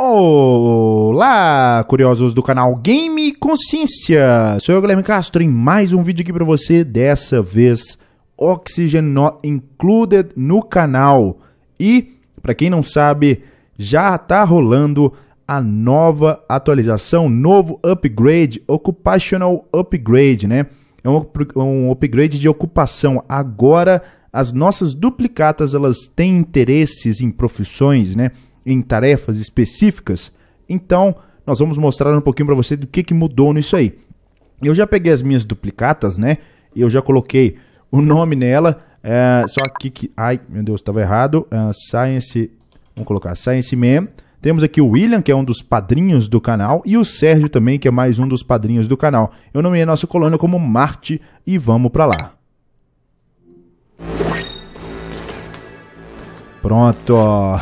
Olá, curiosos do canal Game Consciência. Sou eu, Guilherme Castro, em mais um vídeo aqui para você, dessa vez Oxygen Not Included no canal. E, para quem não sabe, já tá rolando a nova atualização, novo upgrade, Occupational Upgrade, né? É um, um upgrade de ocupação. Agora as nossas duplicatas elas têm interesses em profissões, né? em tarefas específicas, então nós vamos mostrar um pouquinho para você do que, que mudou nisso aí. Eu já peguei as minhas duplicatas, né? Eu já coloquei o nome nela, é, só aqui que... Ai, meu Deus, estava errado. É, Science... Vamos colocar Science Man. Temos aqui o William, que é um dos padrinhos do canal, e o Sérgio também, que é mais um dos padrinhos do canal. Eu nomeei a nossa colônia como Marte e vamos para lá. Pronto.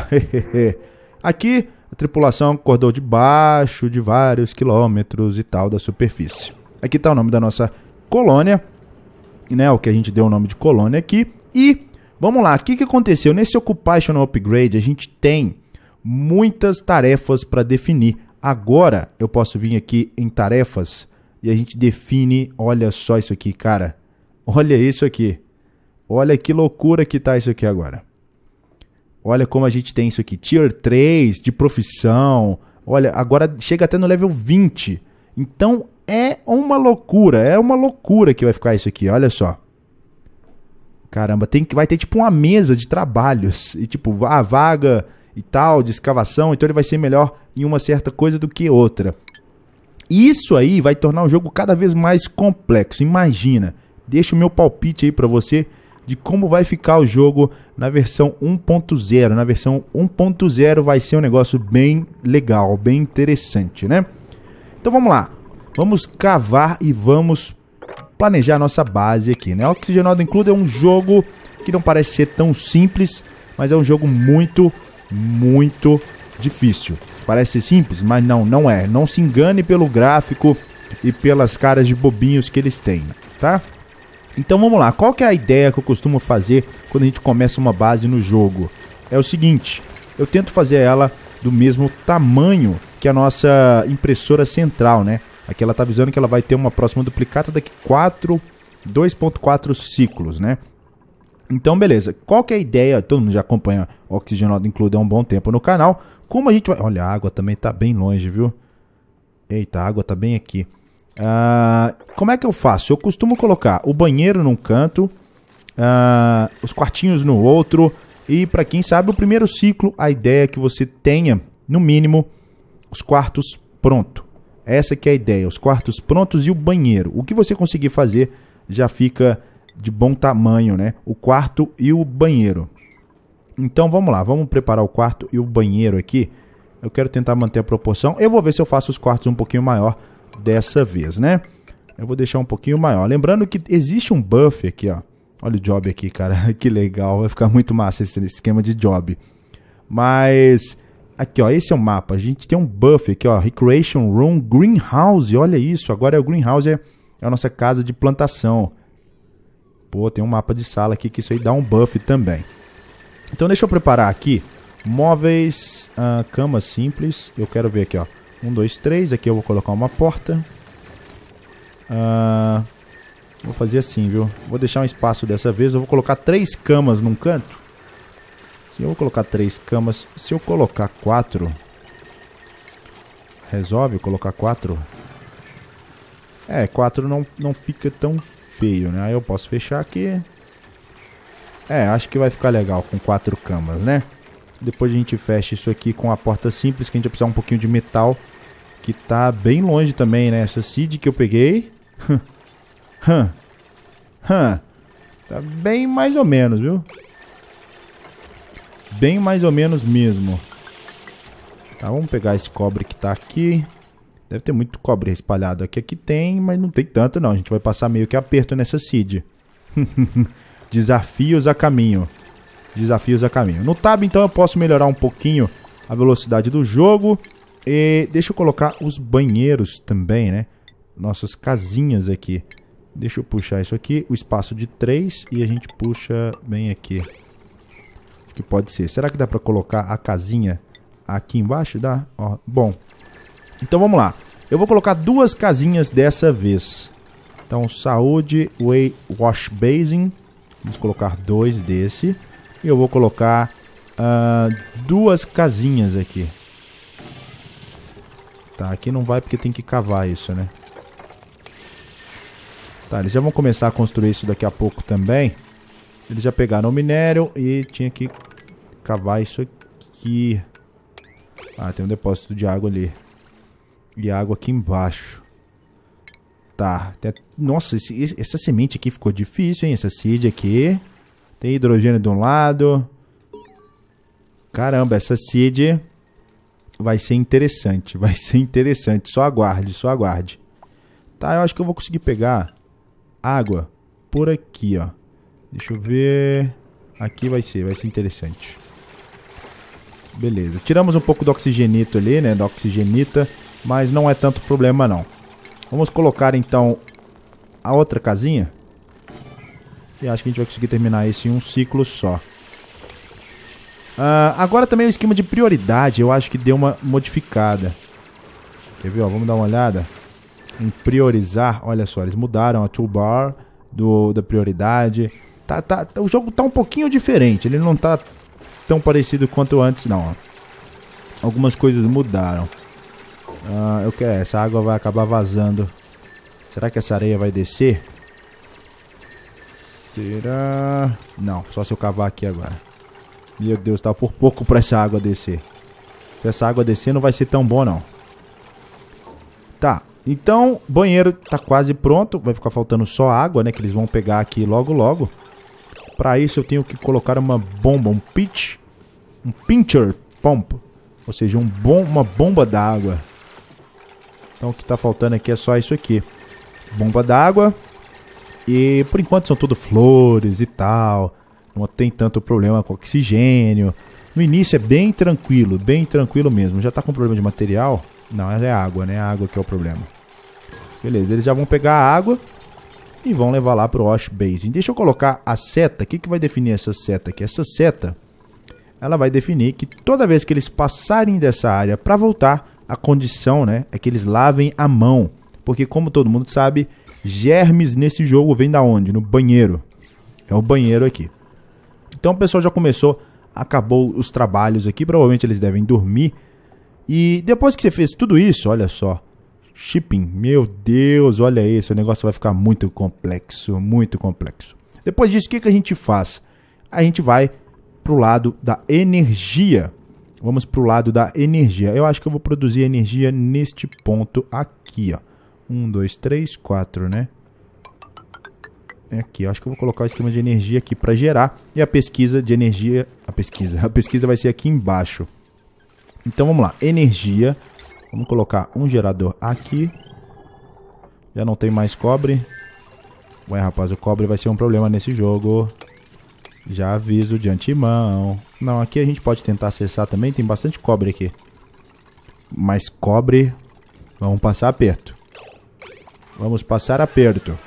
Aqui, a tripulação acordou debaixo de vários quilômetros e tal da superfície. Aqui está o nome da nossa colônia, né? O que a gente deu o nome de colônia aqui. E vamos lá, o que, que aconteceu? Nesse Occupational Upgrade, a gente tem muitas tarefas para definir. Agora eu posso vir aqui em tarefas e a gente define. Olha só isso aqui, cara. Olha isso aqui. Olha que loucura que tá isso aqui agora. Olha como a gente tem isso aqui. Tier 3, de profissão. Olha, agora chega até no level 20. Então é uma loucura. É uma loucura que vai ficar isso aqui. Olha só. Caramba, tem que vai ter tipo uma mesa de trabalhos e tipo a ah, vaga e tal de escavação, então ele vai ser melhor em uma certa coisa do que outra. Isso aí vai tornar o jogo cada vez mais complexo. Imagina. Deixa o meu palpite aí para você de como vai ficar o jogo na versão 1.0. Na versão 1.0 vai ser um negócio bem legal, bem interessante, né? Então vamos lá. Vamos cavar e vamos planejar a nossa base aqui, né? Oxigenado Include é um jogo que não parece ser tão simples, mas é um jogo muito, muito difícil. Parece simples, mas não, não é. Não se engane pelo gráfico e pelas caras de bobinhos que eles têm, tá? Então vamos lá, qual que é a ideia que eu costumo fazer quando a gente começa uma base no jogo? É o seguinte, eu tento fazer ela do mesmo tamanho que a nossa impressora central, né? Aqui ela está avisando que ela vai ter uma próxima duplicata daqui 4, 2.4 ciclos, né? Então, beleza. Qual que é a ideia? Todo mundo já acompanha Oxigenado Include há um bom tempo no canal. Como a gente vai... Olha, a água também está bem longe, viu? Eita, a água está bem aqui. Uh, como é que eu faço? Eu costumo colocar o banheiro num canto, uh, os quartinhos no outro, e para quem sabe, o primeiro ciclo, a ideia é que você tenha, no mínimo, os quartos pronto. Essa que é a ideia, os quartos prontos e o banheiro. O que você conseguir fazer já fica de bom tamanho, né? O quarto e o banheiro. Então vamos lá, vamos preparar o quarto e o banheiro aqui. Eu quero tentar manter a proporção. Eu vou ver se eu faço os quartos um pouquinho maior dessa vez, né? Eu vou deixar um pouquinho maior. Lembrando que existe um buff aqui, ó. Olha o job aqui, cara. que legal. Vai ficar muito massa esse esquema de job. Mas aqui, ó, esse é o mapa. A gente tem um buff aqui, ó, Recreation Room Greenhouse. Olha isso, agora é o greenhouse é, é, a nossa casa de plantação. Pô, tem um mapa de sala aqui que isso aí dá um buff também. Então deixa eu preparar aqui móveis, uh, cama simples. Eu quero ver aqui, ó. Um, dois, três. Aqui eu vou colocar uma porta. Ah, vou fazer assim, viu? Vou deixar um espaço dessa vez. Eu vou colocar três camas num canto. Se eu colocar três camas, se eu colocar quatro... Resolve colocar quatro? É, quatro não, não fica tão feio, né? Aí eu posso fechar aqui. É, acho que vai ficar legal com quatro camas, né? Depois a gente fecha isso aqui com a porta simples, que a gente vai precisar um pouquinho de metal. Que tá bem longe também, né? Essa seed que eu peguei. Hum. Hum. Tá bem mais ou menos, viu? Bem mais ou menos mesmo. Tá, vamos pegar esse cobre que tá aqui. Deve ter muito cobre espalhado aqui. Aqui tem, mas não tem tanto não. A gente vai passar meio que aperto nessa seed. Desafios a caminho desafios a caminho. No tab, então, eu posso melhorar um pouquinho a velocidade do jogo. E deixa eu colocar os banheiros também, né? Nossas casinhas aqui. Deixa eu puxar isso aqui, o espaço de 3 e a gente puxa bem aqui. Acho que pode ser. Será que dá para colocar a casinha aqui embaixo? Dá? Ó, bom. Então vamos lá. Eu vou colocar duas casinhas dessa vez. Então, saúde, way, wash basin. Vamos colocar dois desse eu vou colocar uh, duas casinhas aqui. Tá, aqui não vai porque tem que cavar isso, né? Tá, eles já vão começar a construir isso daqui a pouco também. Eles já pegaram o minério e tinha que cavar isso aqui. Ah, tem um depósito de água ali. E água aqui embaixo. Tá. Nossa, esse, essa semente aqui ficou difícil, hein? Essa seed aqui. Tem hidrogênio de um lado. Caramba, essa seed vai ser interessante. Vai ser interessante. Só aguarde, só aguarde. Tá, eu acho que eu vou conseguir pegar água por aqui, ó. Deixa eu ver. Aqui vai ser, vai ser interessante. Beleza. Tiramos um pouco do oxigenito ali, né? Da oxigenita. Mas não é tanto problema, não. Vamos colocar, então, a outra casinha. E acho que a gente vai conseguir terminar esse em um ciclo só. Uh, agora também o esquema de prioridade, eu acho que deu uma modificada. Quer ver? Ó, vamos dar uma olhada. Em priorizar, olha só, eles mudaram a toolbar do, da prioridade. Tá, tá, o jogo tá um pouquinho diferente, ele não tá tão parecido quanto antes não. Ó. Algumas coisas mudaram. Uh, eu quero, essa água vai acabar vazando. Será que essa areia vai descer? Será? Não, só se eu cavar aqui agora. Meu Deus, tá por pouco pra essa água descer. Se essa água descer, não vai ser tão bom, não. Tá, então, banheiro tá quase pronto. Vai ficar faltando só água, né? Que eles vão pegar aqui logo, logo. Pra isso, eu tenho que colocar uma bomba, um pitch. Um pincher pump. Ou seja, um bom, uma bomba d'água. Então, o que tá faltando aqui é só isso aqui. Bomba d'água. E por enquanto são tudo flores e tal. Não tem tanto problema com oxigênio. No início é bem tranquilo, bem tranquilo mesmo. Já tá com problema de material? Não, é água, né? É água que é o problema. Beleza, eles já vão pegar a água e vão levar lá pro Wash Basin. Deixa eu colocar a seta. O que, que vai definir essa seta aqui? Essa seta, ela vai definir que toda vez que eles passarem dessa área para voltar, a condição né, é que eles lavem a mão. Porque como todo mundo sabe, germes nesse jogo vem da onde? No banheiro. É o banheiro aqui. Então o pessoal já começou, acabou os trabalhos aqui, provavelmente eles devem dormir. E depois que você fez tudo isso, olha só, shipping, meu Deus, olha isso, o negócio vai ficar muito complexo, muito complexo. Depois disso, o que, que a gente faz? A gente vai para o lado da energia. Vamos para o lado da energia. Eu acho que eu vou produzir energia neste ponto aqui, ó. Um, dois, três, quatro, né? É aqui, eu acho que eu vou colocar o esquema de energia aqui para gerar. E a pesquisa de energia... A pesquisa. A pesquisa vai ser aqui embaixo. Então vamos lá. Energia. Vamos colocar um gerador aqui. Já não tem mais cobre. Ué, rapaz, o cobre vai ser um problema nesse jogo. Já aviso de antemão. Não, aqui a gente pode tentar acessar também. Tem bastante cobre aqui. Mas cobre... Vamos passar perto Vamos passar aperto.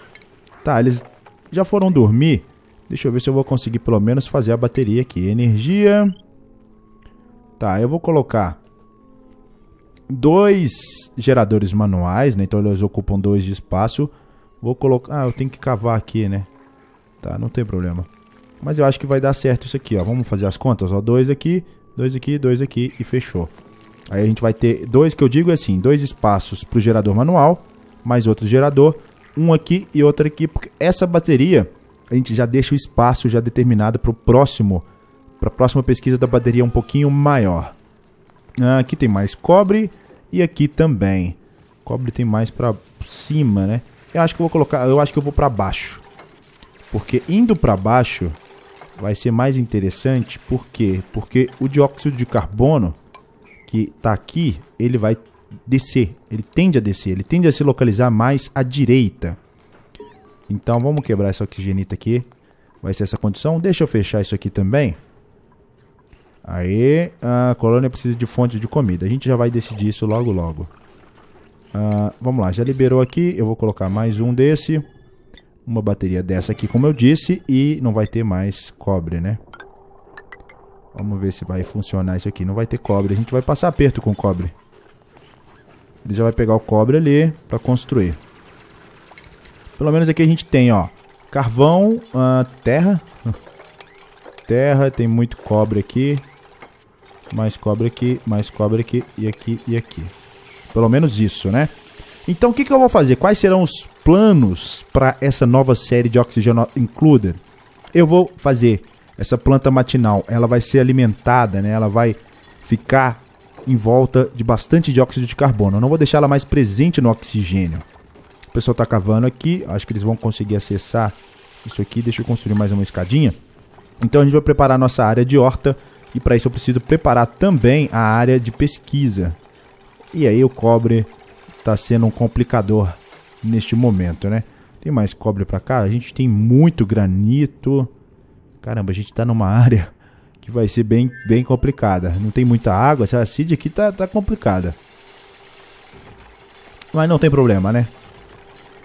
Tá, eles já foram dormir. Deixa eu ver se eu vou conseguir pelo menos fazer a bateria aqui. Energia. Tá, eu vou colocar dois geradores manuais, né? Então eles ocupam dois de espaço. Vou colocar... Ah, eu tenho que cavar aqui, né? Tá, não tem problema. Mas eu acho que vai dar certo isso aqui, ó. Vamos fazer as contas, ó. Dois aqui, dois aqui, dois aqui e fechou. Aí a gente vai ter dois, que eu digo é assim, dois espaços para o gerador manual mais outro gerador, um aqui e outro aqui, porque essa bateria a gente já deixa o espaço já determinado para o próximo, para a próxima pesquisa da bateria um pouquinho maior. Ah, aqui tem mais cobre e aqui também. Cobre tem mais para cima, né? Eu acho que eu vou colocar, eu acho que eu vou para baixo. Porque indo para baixo vai ser mais interessante, por quê? Porque o dióxido de carbono que está aqui, ele vai descer, ele tende a descer, ele tende a se localizar mais à direita. Então vamos quebrar essa oxigenita aqui. Vai ser essa condição. Deixa eu fechar isso aqui também. Aí, a colônia precisa de fonte de comida. A gente já vai decidir isso logo logo. Uh, vamos lá, já liberou aqui. Eu vou colocar mais um desse. Uma bateria dessa aqui, como eu disse. E não vai ter mais cobre, né? Vamos ver se vai funcionar isso aqui. Não vai ter cobre. A gente vai passar aperto com cobre. Ele já vai pegar o cobre ali para construir. Pelo menos aqui a gente tem, ó, carvão, uh, terra. Terra, tem muito cobre aqui. Mais cobre aqui, mais cobre aqui, e aqui, e aqui. Pelo menos isso, né? Então o que, que eu vou fazer? Quais serão os planos para essa nova série de Oxigênio Included? Eu vou fazer essa planta matinal, ela vai ser alimentada, né? Ela vai ficar em volta de bastante dióxido de carbono. Eu não vou deixar ela mais presente no oxigênio. O pessoal está cavando aqui, acho que eles vão conseguir acessar isso aqui. Deixa eu construir mais uma escadinha. Então a gente vai preparar a nossa área de horta e para isso eu preciso preparar também a área de pesquisa. E aí o cobre está sendo um complicador neste momento, né? Tem mais cobre para cá? A gente tem muito granito. Caramba, a gente está numa área que vai ser bem, bem complicada. Não tem muita água, essa seed aqui tá, tá complicada. Mas não tem problema, né?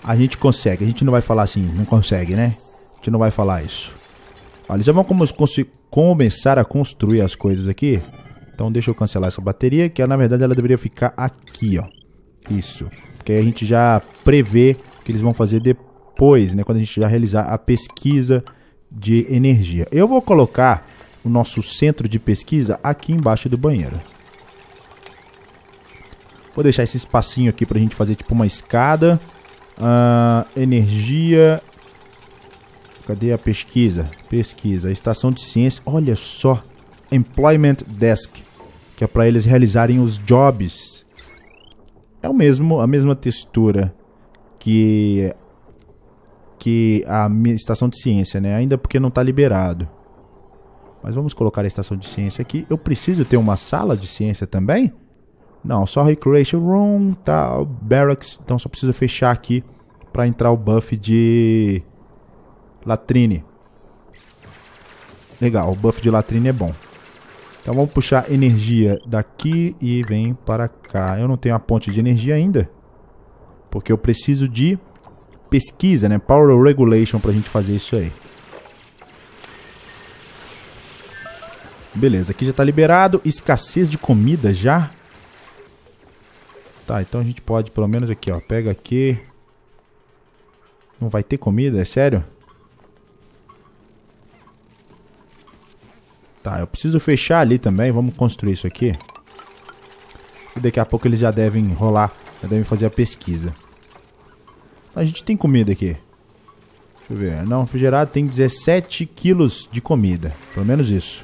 A gente consegue, a gente não vai falar assim, não consegue, né? A gente não vai falar isso. Olha, já vamos começar a construir as coisas aqui. Então deixa eu cancelar essa bateria, que na verdade ela deveria ficar aqui, ó. Isso. Porque aí a gente já prevê o que eles vão fazer depois, né? Quando a gente já realizar a pesquisa de energia. Eu vou colocar o nosso centro de pesquisa aqui embaixo do banheiro. Vou deixar esse espacinho aqui para a gente fazer tipo uma escada. Ah, energia. Cadê a pesquisa? Pesquisa. Estação de ciência. Olha só. Employment Desk. Que é para eles realizarem os jobs. É o mesmo, a mesma textura que que a estação de ciência, né? Ainda porque não está liberado mas vamos colocar a estação de ciência aqui. Eu preciso ter uma sala de ciência também? Não, só Recreation Room, tá, Barracks. Então só preciso fechar aqui para entrar o buff de latrine. Legal, o buff de latrine é bom. Então vamos puxar energia daqui e vem para cá. Eu não tenho a ponte de energia ainda, porque eu preciso de pesquisa, né? Power Regulation para a gente fazer isso aí. Beleza, aqui já tá liberado. Escassez de comida já. Tá, então a gente pode pelo menos aqui, ó. Pega aqui. Não vai ter comida, é sério? Tá, eu preciso fechar ali também. Vamos construir isso aqui. E daqui a pouco eles já devem rolar. Já devem fazer a pesquisa. A gente tem comida aqui. Deixa eu ver. Não, refrigerado tem 17 quilos de comida. Pelo menos isso.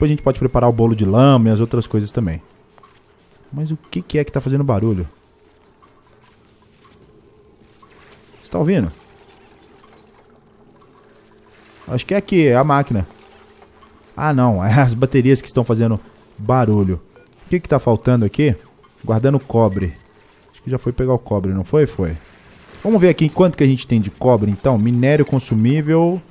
Depois a gente pode preparar o bolo de lama e as outras coisas também. Mas o que, que é que tá fazendo barulho? Você tá ouvindo? Acho que é aqui, é a máquina. Ah, não. É as baterias que estão fazendo barulho. O que que tá faltando aqui? Guardando cobre. Acho que já foi pegar o cobre, não foi? Foi. Vamos ver aqui quanto que a gente tem de cobre, então. Minério consumível.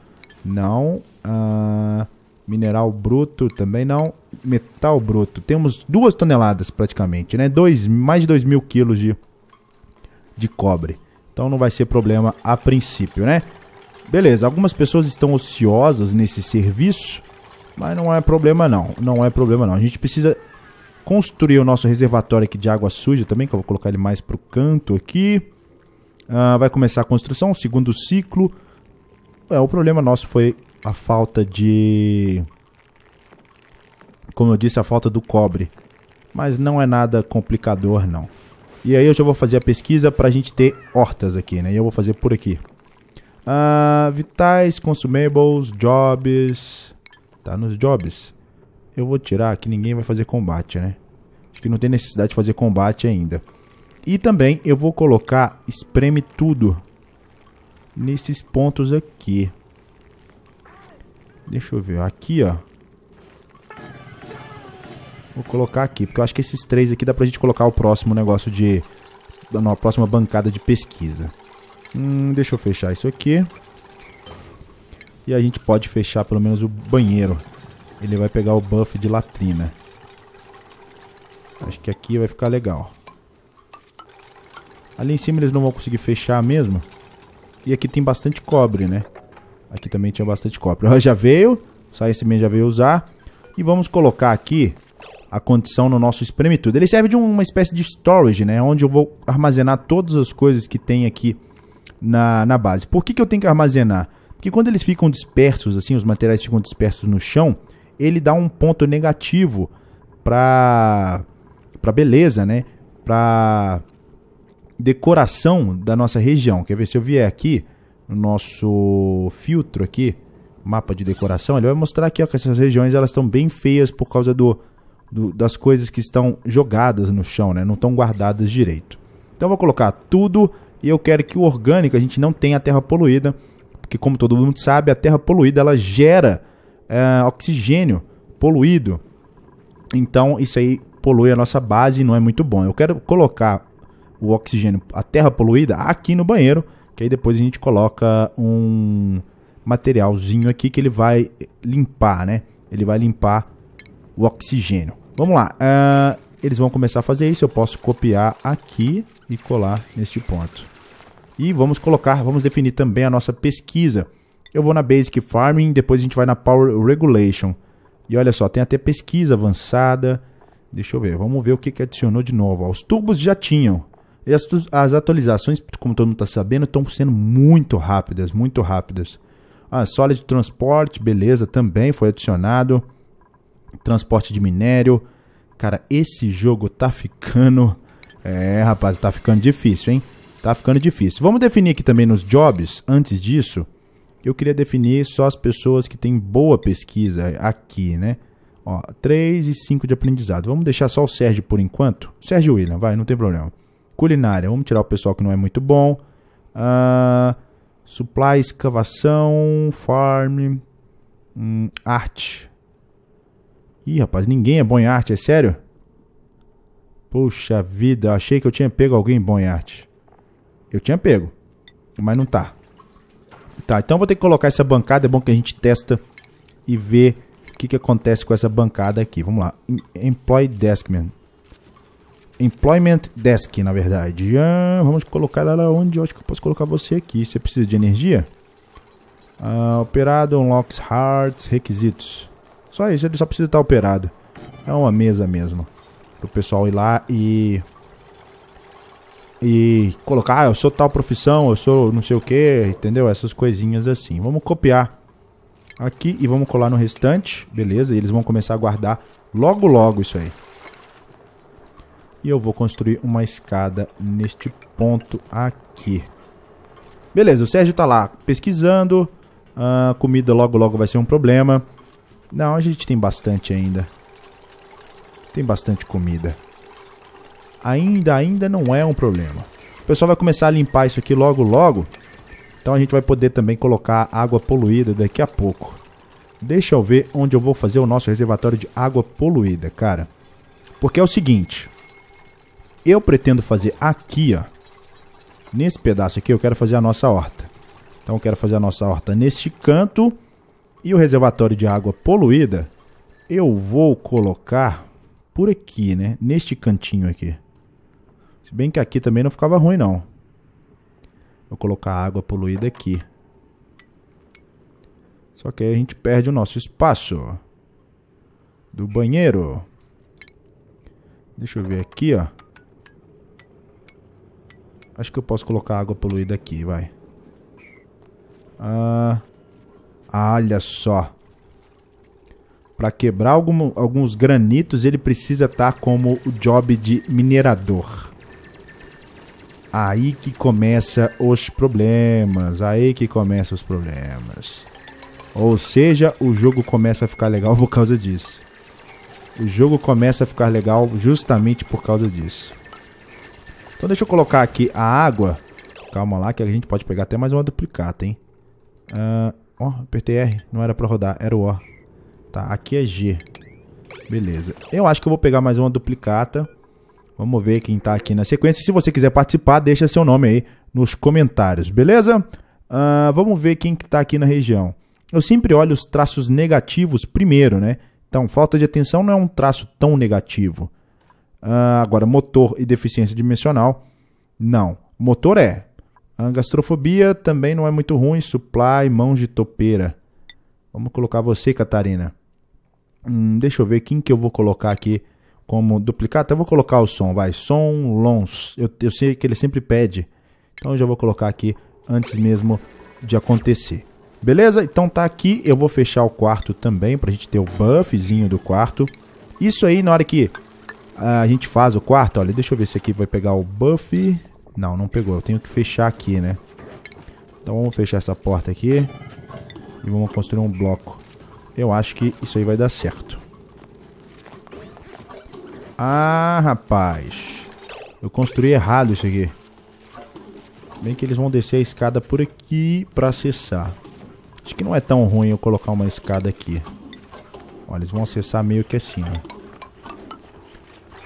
Não. Ah... Uh... Mineral bruto também não. Metal bruto. Temos duas toneladas praticamente, né? Dois, mais de 2 mil quilos de, de cobre. Então não vai ser problema a princípio, né? Beleza, algumas pessoas estão ociosas nesse serviço, mas não é problema não. Não é problema não. A gente precisa construir o nosso reservatório aqui de água suja também, que eu vou colocar ele mais para o canto aqui. Ah, vai começar a construção, segundo ciclo. É, o problema nosso foi a falta de. Como eu disse, a falta do cobre. Mas não é nada complicador, não. E aí eu já vou fazer a pesquisa para a gente ter hortas aqui, né? E eu vou fazer por aqui. Uh, vitais, consumables, jobs. Tá nos jobs. Eu vou tirar que ninguém vai fazer combate, né? Acho que não tem necessidade de fazer combate ainda. E também eu vou colocar espreme tudo nesses pontos aqui. Deixa eu ver. Aqui, ó. Vou colocar aqui, porque eu acho que esses três aqui dá pra gente colocar o próximo negócio de... Na próxima bancada de pesquisa. Hum, deixa eu fechar isso aqui. E a gente pode fechar pelo menos o banheiro. Ele vai pegar o buff de latrina. Acho que aqui vai ficar legal. Ali em cima eles não vão conseguir fechar mesmo. E aqui tem bastante cobre, né? Aqui também tinha bastante copper. Já veio. Só esse mesmo já veio usar. E vamos colocar aqui a condição no nosso espreme tudo. Ele serve de uma espécie de storage, né? Onde eu vou armazenar todas as coisas que tem aqui na, na base. Por que, que eu tenho que armazenar? Porque quando eles ficam dispersos, assim, os materiais ficam dispersos no chão, ele dá um ponto negativo pra, pra beleza, né? Pra decoração da nossa região. Quer ver se eu vier aqui no nosso filtro aqui, mapa de decoração, ele vai mostrar aqui ó, que essas regiões elas estão bem feias por causa do, do, das coisas que estão jogadas no chão, né? não estão guardadas direito. Então eu vou colocar tudo e eu quero que o orgânico a gente não tenha a terra poluída, porque como todo mundo sabe, a terra poluída ela gera é, oxigênio poluído. Então isso aí polui a nossa base e não é muito bom. Eu quero colocar o oxigênio, a terra poluída, aqui no banheiro que aí depois a gente coloca um materialzinho aqui que ele vai limpar, né? Ele vai limpar o oxigênio. Vamos lá. Uh, eles vão começar a fazer isso. Eu posso copiar aqui e colar neste ponto. E vamos colocar, vamos definir também a nossa pesquisa. Eu vou na Basic Farming, depois a gente vai na Power Regulation. E olha só, tem até pesquisa avançada. Deixa eu ver, vamos ver o que, que adicionou de novo. os turbos já tinham. E as, as atualizações, como todo mundo está sabendo, estão sendo muito rápidas, muito rápidas. Ah, Solid Transport, beleza, também foi adicionado. Transporte de minério. Cara, esse jogo tá ficando... É, rapaz, tá ficando difícil, hein? Tá ficando difícil. Vamos definir aqui também nos jobs, antes disso. Eu queria definir só as pessoas que têm boa pesquisa aqui, né? Ó, 3 e 5 de aprendizado. Vamos deixar só o Sérgio por enquanto. Sérgio William, vai, não tem problema. Culinária, vamos tirar o pessoal que não é muito bom. Uh, supply, escavação, farm, hum, arte. Ih, rapaz, ninguém é bom em arte, é sério? Puxa vida, achei que eu tinha pego alguém bom em arte. Eu tinha pego, mas não tá. Tá, então vou ter que colocar essa bancada, é bom que a gente testa e vê o que, que acontece com essa bancada aqui. Vamos lá, Employ Deskman. Employment Desk, na verdade. Ah, vamos colocar ela onde? Eu acho que eu posso colocar você aqui. Você precisa de energia? Ah, operado, unlocks hearts, requisitos. Só isso, ele só precisa estar operado. É uma mesa mesmo. Para o pessoal ir lá e... E colocar, ah, eu sou tal profissão, eu sou não sei o que, entendeu? Essas coisinhas assim. Vamos copiar aqui e vamos colar no restante. Beleza, e eles vão começar a guardar logo logo isso aí. E eu vou construir uma escada neste ponto aqui. Beleza, o Sérgio tá lá pesquisando. A ah, comida logo logo vai ser um problema. Não, a gente tem bastante ainda. Tem bastante comida. Ainda, ainda não é um problema. O pessoal vai começar a limpar isso aqui logo logo. Então a gente vai poder também colocar água poluída daqui a pouco. Deixa eu ver onde eu vou fazer o nosso reservatório de água poluída, cara. Porque é o seguinte. Eu pretendo fazer aqui, ó. Nesse pedaço aqui eu quero fazer a nossa horta. Então eu quero fazer a nossa horta neste canto. E o reservatório de água poluída eu vou colocar por aqui, né? Neste cantinho aqui. Se bem que aqui também não ficava ruim, não. Vou colocar a água poluída aqui. Só que aí a gente perde o nosso espaço do banheiro. Deixa eu ver aqui, ó. Acho que eu posso colocar água poluída aqui, vai. Ah, ah olha só. Para quebrar algum, alguns granitos, ele precisa estar tá como o job de minerador. Aí que começa os problemas. Aí que começa os problemas. Ou seja, o jogo começa a ficar legal por causa disso. O jogo começa a ficar legal justamente por causa disso. Então deixa eu colocar aqui a água. Calma lá que a gente pode pegar até mais uma duplicata, hein? Ah, ó, apertei R. Não era pra rodar, era o O. Tá, aqui é G. Beleza. Eu acho que eu vou pegar mais uma duplicata. Vamos ver quem tá aqui na sequência. Se você quiser participar, deixa seu nome aí nos comentários, beleza? Ah, vamos ver quem que tá aqui na região. Eu sempre olho os traços negativos primeiro, né? Então, falta de atenção não é um traço tão negativo. Uh, agora, motor e deficiência dimensional, não. Motor é. Uh, gastrofobia também não é muito ruim. Supply, mãos de topeira. Vamos colocar você, Catarina. Hum, deixa eu ver quem que eu vou colocar aqui como duplicar. Até vou colocar o som, vai. Som Lons. Eu, eu sei que ele sempre pede. Então eu já vou colocar aqui antes mesmo de acontecer. Beleza? Então tá aqui. Eu vou fechar o quarto também pra gente ter o buffzinho do quarto. Isso aí, na hora que ah, a gente faz o quarto, olha, deixa eu ver se aqui vai pegar o buff. Não, não pegou, eu tenho que fechar aqui, né? Então vamos fechar essa porta aqui e vamos construir um bloco. Eu acho que isso aí vai dar certo. Ah, rapaz. Eu construí errado isso aqui. Bem que eles vão descer a escada por aqui pra acessar. Acho que não é tão ruim eu colocar uma escada aqui. Olha, eles vão acessar meio que assim, ó.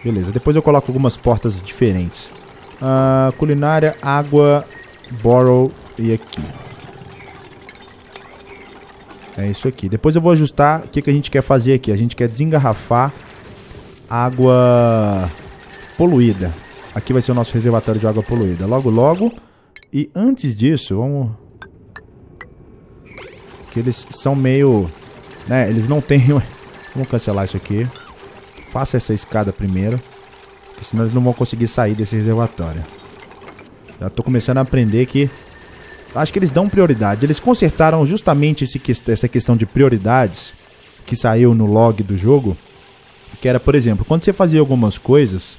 Beleza, depois eu coloco algumas portas diferentes. Uh, culinária, água, borrow e aqui. É isso aqui. Depois eu vou ajustar o que, que a gente quer fazer aqui. A gente quer desengarrafar água poluída. Aqui vai ser o nosso reservatório de água poluída. Logo, logo. E antes disso, vamos... Que eles são meio... Né, eles não têm... vamos cancelar isso aqui. Faça essa escada primeiro, porque senão eles não vão conseguir sair desse reservatório. Já tô começando a aprender que acho que eles dão prioridade. Eles consertaram justamente esse, essa questão de prioridades que saiu no log do jogo, que era, por exemplo, quando você fazia algumas coisas,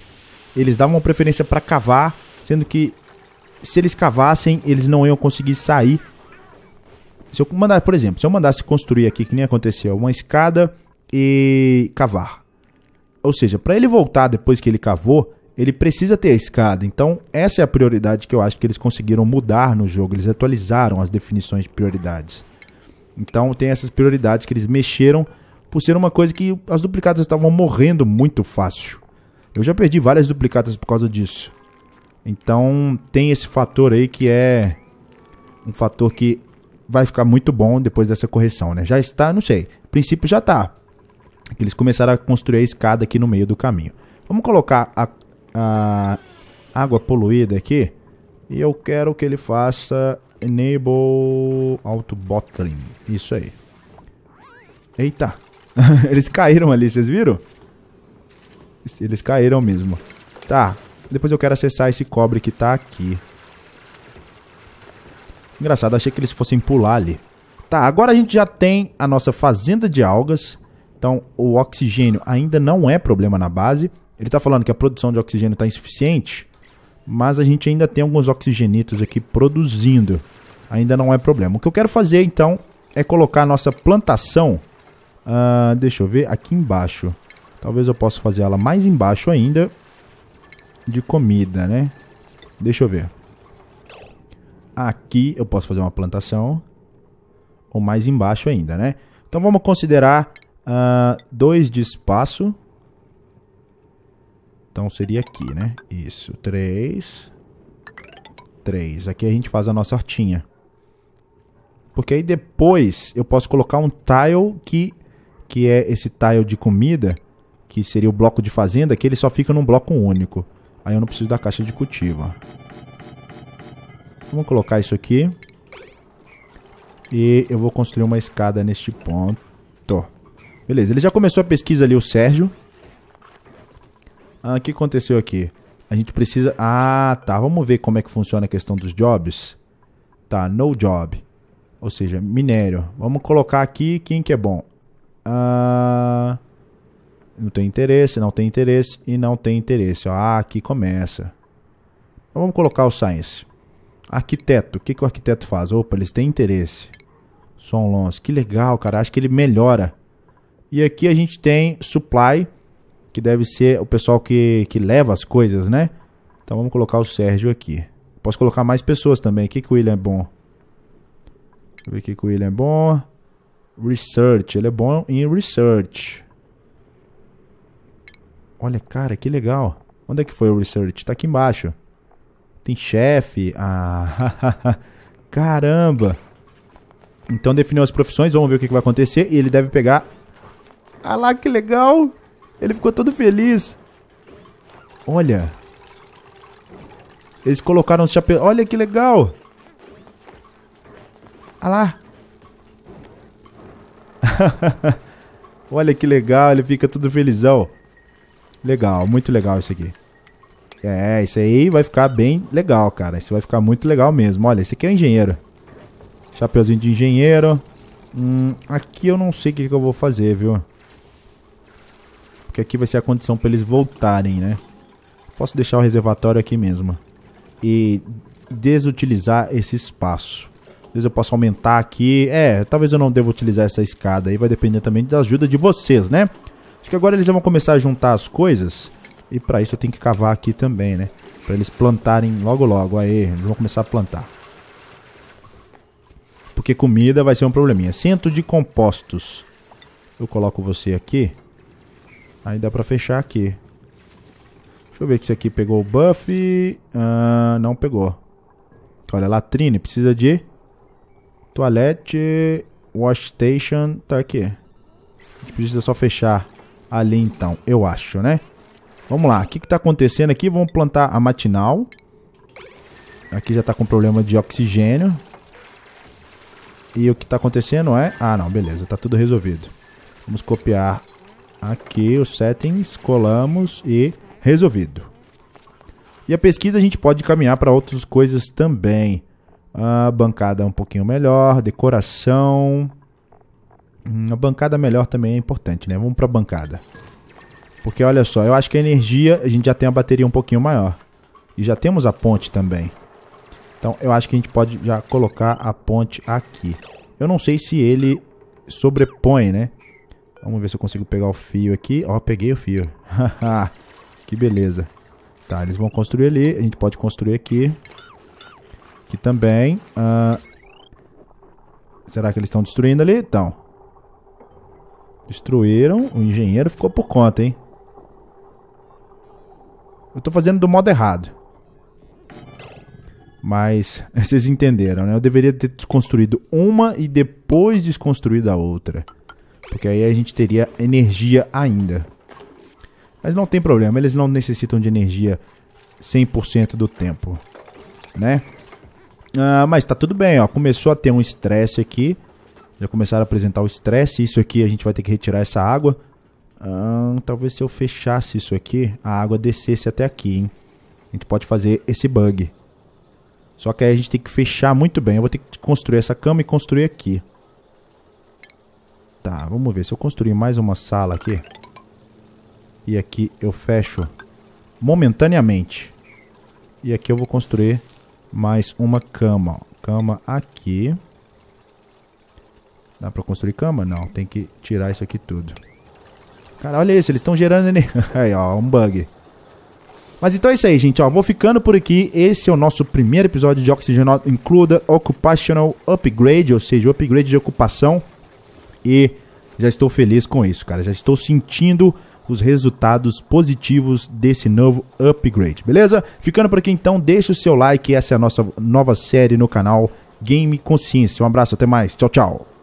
eles davam preferência para cavar, sendo que se eles cavassem, eles não iam conseguir sair. Se eu mandar, por exemplo, se eu mandasse construir aqui, que nem aconteceu, uma escada e cavar ou seja, para ele voltar depois que ele cavou, ele precisa ter a escada. Então, essa é a prioridade que eu acho que eles conseguiram mudar no jogo. Eles atualizaram as definições de prioridades. Então, tem essas prioridades que eles mexeram por ser uma coisa que as duplicatas estavam morrendo muito fácil. Eu já perdi várias duplicatas por causa disso. Então, tem esse fator aí que é um fator que vai ficar muito bom depois dessa correção, né? Já está, não sei. A princípio já está que eles começaram a construir a escada aqui no meio do caminho. Vamos colocar a, a água poluída aqui. E eu quero que ele faça enable auto bottling. Isso aí. Eita. Eles caíram ali, vocês viram? Eles caíram mesmo. Tá. Depois eu quero acessar esse cobre que tá aqui. Engraçado, achei que eles fossem pular ali. Tá, agora a gente já tem a nossa fazenda de algas. Então, o oxigênio ainda não é problema na base. Ele está falando que a produção de oxigênio está insuficiente, mas a gente ainda tem alguns oxigenitos aqui produzindo. Ainda não é problema. O que eu quero fazer, então, é colocar a nossa plantação, uh, deixa eu ver, aqui embaixo. Talvez eu possa fazer ela mais embaixo ainda de comida, né? Deixa eu ver. Aqui eu posso fazer uma plantação ou mais embaixo ainda, né? Então vamos considerar Uh, dois de espaço. Então seria aqui, né? Isso. Três. Três. Aqui a gente faz a nossa artinha. Porque aí depois eu posso colocar um tile que, que é esse tile de comida, que seria o bloco de fazenda, que ele só fica num bloco único. Aí eu não preciso da caixa de cultivo. Vamos colocar isso aqui. E eu vou construir uma escada neste ponto. Beleza, ele já começou a pesquisa ali, o Sérgio. Ah, o que aconteceu aqui? A gente precisa... Ah, tá. Vamos ver como é que funciona a questão dos jobs. Tá, no job. Ou seja, minério. Vamos colocar aqui quem que é bom. Ah... Não tem interesse, não tem interesse e não tem interesse. Ah, aqui começa. Então, vamos colocar o Science. Arquiteto. O que, que o arquiteto faz? Opa, eles têm interesse. Som Lons. Que legal, cara. Acho que ele melhora e aqui a gente tem supply, que deve ser o pessoal que, que leva as coisas, né? Então vamos colocar o Sérgio aqui. Posso colocar mais pessoas também. O que, que o William é bom? Deixa eu ver o que, que o William é bom. Research. Ele é bom em research. Olha, cara, que legal. Onde é que foi o research? Tá aqui embaixo. Tem chefe. Ah, caramba. Então definiu as profissões, vamos ver o que, que vai acontecer. E ele deve pegar ah lá, que legal! Ele ficou todo feliz. Olha. Eles colocaram os chapéus. Olha que legal! Ah lá! Olha que legal, ele fica todo felizão. Legal, muito legal isso aqui. É, isso aí vai ficar bem legal, cara. Isso vai ficar muito legal mesmo. Olha, esse aqui é o um engenheiro. Chapeuzinho de engenheiro. Hum, aqui eu não sei o que, que eu vou fazer, viu? porque aqui vai ser a condição para eles voltarem, né? Posso deixar o reservatório aqui mesmo. E desutilizar esse espaço. Às vezes eu posso aumentar aqui. É, talvez eu não deva utilizar essa escada aí. Vai depender também da ajuda de vocês, né? Acho que agora eles vão começar a juntar as coisas. E para isso eu tenho que cavar aqui também, né? Para eles plantarem logo logo. Aí, eles vão começar a plantar. Porque comida vai ser um probleminha. Centro de compostos. Eu coloco você aqui. Aí dá pra fechar aqui. Deixa eu ver se aqui pegou o buff. Ah, não pegou. Olha, latrine. Precisa de... Toalete... Wash station. Tá aqui. A gente precisa só fechar ali então, eu acho, né? Vamos lá. O que que tá acontecendo aqui? Vamos plantar a matinal. Aqui já tá com problema de oxigênio. E o que tá acontecendo é... Ah, não. Beleza. Tá tudo resolvido. Vamos copiar Aqui os settings, colamos e resolvido. E a pesquisa a gente pode caminhar para outras coisas também. A bancada um pouquinho melhor, decoração. Hum, a bancada melhor também é importante, né? Vamos para a bancada. Porque olha só, eu acho que a energia, a gente já tem a bateria um pouquinho maior. E já temos a ponte também. Então eu acho que a gente pode já colocar a ponte aqui. Eu não sei se ele sobrepõe, né? Vamos ver se eu consigo pegar o fio aqui. Ó, peguei o fio. Ah, que beleza. Tá, eles vão construir ali. A gente pode construir aqui. Aqui também. Ah, será que eles estão destruindo ali? Então. Destruíram. O engenheiro ficou por conta, hein? Eu tô fazendo do modo errado. Mas vocês entenderam, né? Eu deveria ter desconstruído uma e depois desconstruído a outra. Porque aí a gente teria energia ainda. Mas não tem problema, eles não necessitam de energia 100% do tempo, né? Ah, mas tá tudo bem, ó. Começou a ter um estresse aqui. Já começaram a apresentar o estresse. Isso aqui a gente vai ter que retirar essa água. Ah, talvez se eu fechasse isso aqui, a água descesse até aqui, hein? A gente pode fazer esse bug. Só que aí a gente tem que fechar muito bem. Eu vou ter que construir essa cama e construir aqui. Tá, vamos ver. Se eu construir mais uma sala aqui. E aqui eu fecho momentaneamente. E aqui eu vou construir mais uma cama. Ó. Cama aqui. Dá pra construir cama? Não, tem que tirar isso aqui tudo. Cara, olha isso, eles estão gerando aí, ó, um bug. Mas então é isso aí, gente. Ó, vou ficando por aqui. Esse é o nosso primeiro episódio de Oxygen Includa Occupational Upgrade, ou seja, o upgrade de ocupação e já estou feliz com isso, cara. Já estou sentindo os resultados positivos desse novo upgrade, beleza? Ficando por aqui então, deixa o seu like, essa é a nossa nova série no canal Game Consciência. Um abraço, até mais, tchau, tchau.